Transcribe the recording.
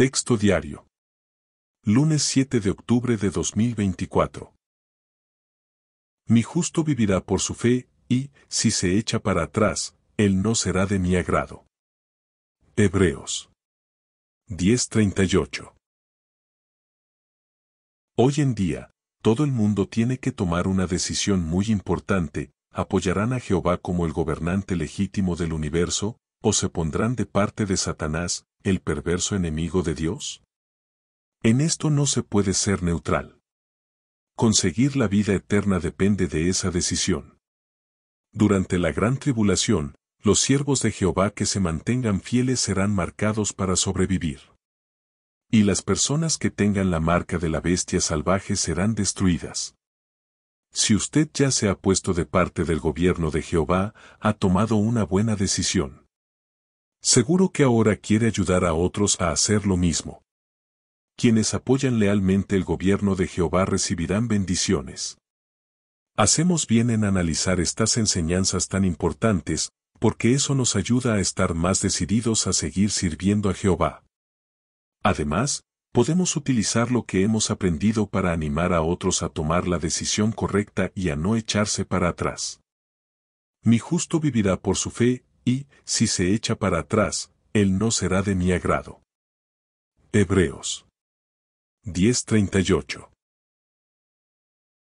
Texto diario. Lunes 7 de octubre de 2024. Mi justo vivirá por su fe, y, si se echa para atrás, él no será de mi agrado. Hebreos 10:38. Hoy en día, todo el mundo tiene que tomar una decisión muy importante, apoyarán a Jehová como el gobernante legítimo del universo, o se pondrán de parte de Satanás, el perverso enemigo de Dios? En esto no se puede ser neutral. Conseguir la vida eterna depende de esa decisión. Durante la gran tribulación, los siervos de Jehová que se mantengan fieles serán marcados para sobrevivir. Y las personas que tengan la marca de la bestia salvaje serán destruidas. Si usted ya se ha puesto de parte del gobierno de Jehová, ha tomado una buena decisión. Seguro que ahora quiere ayudar a otros a hacer lo mismo. Quienes apoyan lealmente el gobierno de Jehová recibirán bendiciones. Hacemos bien en analizar estas enseñanzas tan importantes, porque eso nos ayuda a estar más decididos a seguir sirviendo a Jehová. Además, podemos utilizar lo que hemos aprendido para animar a otros a tomar la decisión correcta y a no echarse para atrás. Mi justo vivirá por su fe, y, si se echa para atrás, él no será de mi agrado. Hebreos 10:38